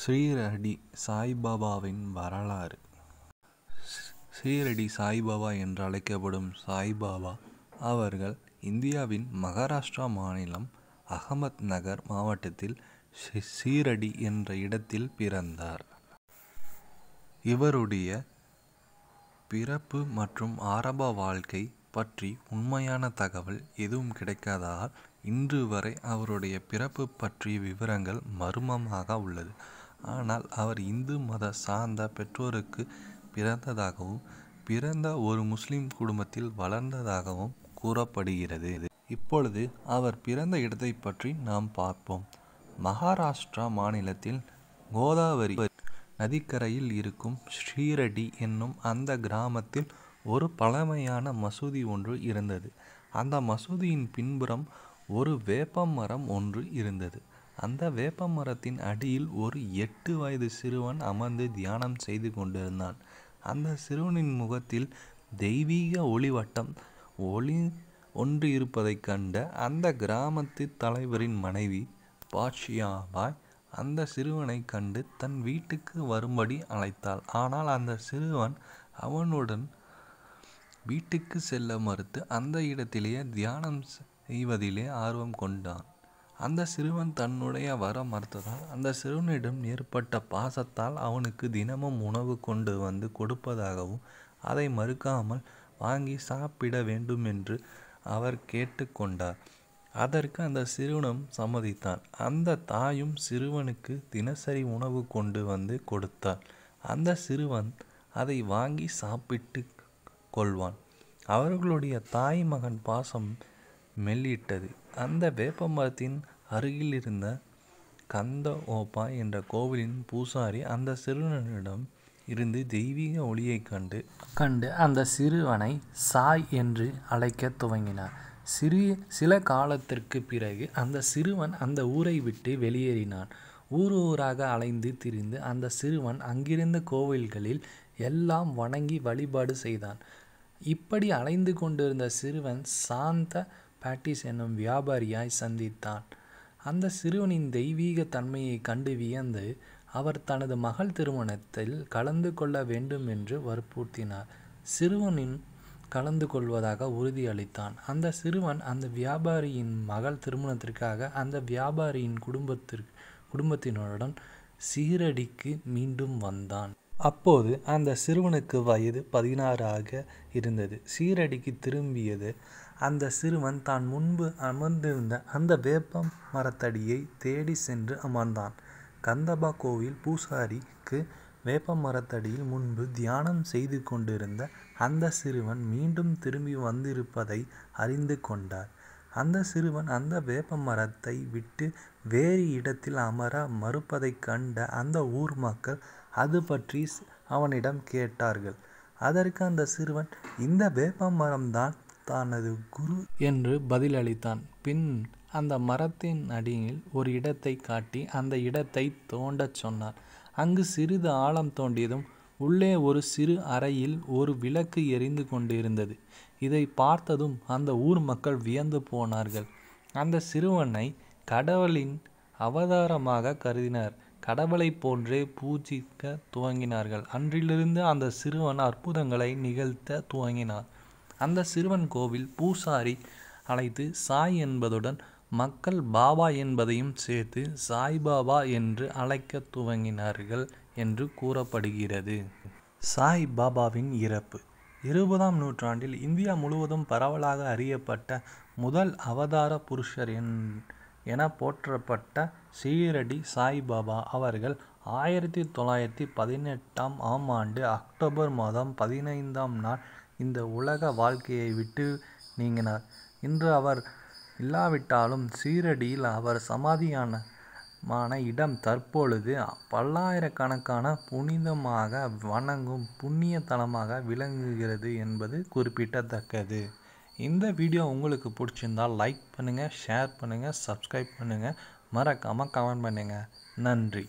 ஸ்ரீரடி சாய்பாபாவின் வரலாறு ஸ்ரீரடி சாய்பாபா என்று அழைக்கப்படும் சாய்பாபா அவர்கள் இந்தியாவின் மகாராஷ்டிரா மாநிலம் அகமத் நகர் மாவட்டத்தில் சீரடி என்ற இடத்தில் பிறந்தார் இவருடைய பிறப்பு மற்றும் ஆரம்ப வாழ்க்கை பற்றி உண்மையான தகவல் எதுவும் கிடைக்காததால் இன்று வரை அவருடைய பிறப்பு பற்றிய விவரங்கள் மர்மமாக உள்ளது ஆனால் அவர் இந்து மத சார்ந்த பெற்றோருக்கு பிறந்ததாகவும் பிறந்த ஒரு முஸ்லிம் குடும்பத்தில் வளர்ந்ததாகவும் கூறப்படுகிறது இப்பொழுது அவர் பிறந்த இடத்தை பற்றி நாம் பார்ப்போம் மகாராஷ்டிரா மாநிலத்தில் கோதாவரி நதிக்கரையில் இருக்கும் ஸ்ரீரடி என்னும் அந்த கிராமத்தில் ஒரு பழமையான மசூதி ஒன்று இருந்தது அந்த மசூதியின் பின்புறம் ஒரு வேப்ப மரம் ஒன்று இருந்தது அந்த வேப்ப மரத்தின் அடியில் ஒரு எட்டு வயது சிறுவன் அமர்ந்து தியானம் செய்து கொண்டிருந்தான் அந்த சிறுவனின் முகத்தில் தெய்வீக ஒளிவட்டம் ஒளி ஒன்று இருப்பதைக் கண்ட அந்த கிராமத்து தலைவரின் மனைவி பாட்சியாபாய் அந்த சிறுவனை கண்டு தன் வீட்டுக்கு வரும்படி அழைத்தாள் ஆனால் அந்த சிறுவன் அவனுடன் வீட்டுக்கு செல்ல மறுத்து அந்த இடத்திலேயே தியானம் செய்வதிலே ஆர்வம் கொண்டான் அந்த சிறுவன் தன்னுடைய வர மறுத்ததால் அந்த சிறுவனிடம் ஏற்பட்ட பாசத்தால் அவனுக்கு தினமும் உணவு கொண்டு வந்து கொடுப்பதாகவும் அதை மறுக்காமல் வாங்கி சாப்பிட வேண்டும் என்று அவர் கேட்டுக்கொண்டார் அதற்கு அந்த சிறுவனும் சம்மதித்தான் அந்த தாயும் சிறுவனுக்கு தினசரி உணவு கொண்டு வந்து கொடுத்தார் அந்த சிறுவன் அதை வாங்கி சாப்பிட்டு கொள்வான் அவர்களுடைய தாய் மகன் பாசம் மெல்லிட்டது அந்த வேப்பமரத்தின் அருகில் இருந்த கந்த ஓபா என்ற கோவிலின் பூசாரி அந்த சிறுவனிடம் இருந்து தெய்வீக ஒளியைக் கண்டு கண்டு அந்த சிறுவனை சாய் என்று அழைக்கத் துவங்கினார் சிறு சில காலத்திற்கு பிறகு அந்த சிறுவன் அந்த ஊரை விட்டு வெளியேறினான் ஊர் ஊராக அலைந்து திரிந்து அந்த சிறுவன் அங்கிருந்த கோவில்களில் எல்லாம் வணங்கி வழிபாடு செய்தான் இப்படி அலைந்து கொண்டிருந்த சிறுவன் சாந்த பேட்டிஸ் என்னும் வியாபாரியாய் சந்தித்தான் அந்த சிறுவனின் தெய்வீக தன்மையை கண்டு வியந்து அவர் தனது மகள் திருமணத்தில் கலந்து கொள்ள வேண்டும் என்று வற்புறுத்தினார் சிறுவனின் கலந்து கொள்வதாக உறுதியளித்தான் அந்த சிறுவன் அந்த வியாபாரியின் மகள் திருமணத்திற்காக அந்த வியாபாரியின் குடும்பத்திற்கு குடும்பத்தினருடன் சீரடிக்கு மீண்டும் வந்தான் அப்போது அந்த சிறுவனுக்கு வயது பதினாறாக இருந்தது சீரடிக்கு திரும்பியது அந்த சிறுவன் தான் முன்பு அமர்ந்திருந்த அந்த வேப்ப மரத்தடியை தேடி சென்று அமர்ந்தான் கந்தபா கோவில் பூசாரிக்கு வேப்ப மரத்தடியில் முன்பு தியானம் செய்து கொண்டிருந்த அந்த சிறுவன் மீண்டும் திரும்பி வந்திருப்பதை அறிந்து கொண்டார் அந்த சிறுவன் அந்த வேப்ப மரத்தை விட்டு வேறு இடத்தில் அமர மறுப்பதைக் கண்ட அந்த ஊர் மக்கள் அது பற்றி அவனிடம் கேட்டார்கள் அதற்கு அந்த சிறுவன் இந்த வேப்ப மரம்தான் தனது குரு என்று பதிலளித்தான் பின் அந்த மரத்தின் அடியில் ஒரு இடத்தை காட்டி அந்த இடத்தை தோண்டச் சொன்னார் அங்கு சிறிது ஆழம் தோண்டியதும் உள்ளே ஒரு சிறு அறையில் ஒரு விளக்கு எரிந்து கொண்டிருந்தது இதை பார்த்ததும் அந்த ஊர் மக்கள் வியந்து போனார்கள் அந்த சிறுவனை கடவுளின் அவதாரமாக கருதினர் கடவுளை போன்றே பூஜிக்க துவங்கினார்கள் அன்றிலிருந்து அந்த சிறுவன் அற்புதங்களை நிகழ்த்த துவங்கினார் அந்த சிறுவன் கோவில் பூசாரி அழைத்து சாய் என்பதுடன் மக்கள் பாபா என்பதையும் சேர்த்து சாய்பாபா என்று அழைக்கத் துவங்கினார்கள் என்று கூறப்படுகிறது சாய் பாபாவின் இறப்பு இருபதாம் நூற்றாண்டில் இந்தியா முழுவதும் பரவலாக அறியப்பட்ட முதல் அவதார புருஷர் என போற்றப்பட்ட சீரடி சாய்பாபா அவர்கள் ஆயிரத்தி தொள்ளாயிரத்தி பதினெட்டாம் ஆம் ஆண்டு அக்டோபர் மாதம் பதினைந்தாம் நாள் இந்த உலக வாழ்க்கையை விட்டு நீங்கினார் இன்று அவர் இல்லாவிட்டாலும் சீரடியில் அவர் சமாதியான இடம் தற்பொழுது பல்லாயிரக்கணக்கான புனிதமாக வணங்கும் புண்ணிய தலமாக விளங்குகிறது என்பது குறிப்பிடத்தக்கது இந்த வீடியோ உங்களுக்கு பிடிச்சிருந்தால் லைக் பண்ணுங்கள் ஷேர் பண்ணுங்கள் சப்ஸ்கிரைப் பண்ணுங்கள் மறக்காமல் கமெண்ட் பண்ணுங்கள் நன்றி